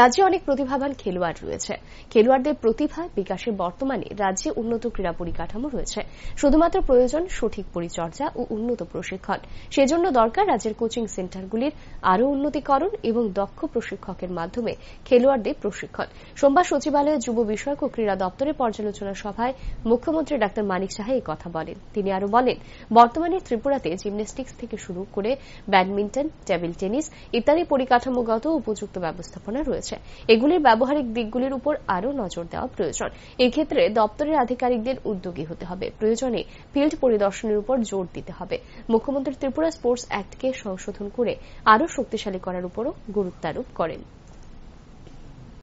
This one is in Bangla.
রাজ্যে অনেক প্রতিভাবান খেলোয়াড় রয়েছে খেলোয়াড়দের প্রতিভা বিকাশে বর্তমানে রাজ্যে উন্নত ক্রীড়া পরিকাঠামো রয়েছে শুধুমাত্র প্রয়োজন সঠিক পরিচর্যা ও উন্নত প্রশিক্ষণ সেজন্য দরকার রাজ্যের কোচিং সেন্টারগুলির আরও উন্নতিকরণ এবং দক্ষ প্রশিক্ষকের মাধ্যমে খেলোয়াড়দের প্রশিক্ষণ সোমবার সচিবালয়ে যুব বিষয়ক ও ক্রীড়া দপ্তরের পর্যালোচনা সভায় মুখ্যমন্ত্রী ডাক্তার মানিক সাহা এই কথা বলেন তিনি আরও বলেন বর্তমানে ত্রিপুরাতে জিমন্যাস্টিক্স থেকে শুরু করে ব্যাডমিন্টন টেবিল টেনিস ইত্যাদি পরিকাঠামোগত উপযুক্ত ব্যবস্থাপনা রয়েছে রয়েছে এগুলির ব্যবহারিক দিকগুলির উপর আরও নজর দেওয়া প্রয়োজন এক্ষেত্রে দপ্তরের আধিকারিকদের উদ্যোগী হতে হবে প্রয়োজনে ফিল্ড পরিদর্শনের উপর জোর দিতে হবে মুখ্যমন্ত্রী ত্রিপুরা স্পোর্টস অ্যাক্টকে সংশোধন করে আরও শক্তিশালী করার উপরও গুরুত্বারোপ করেন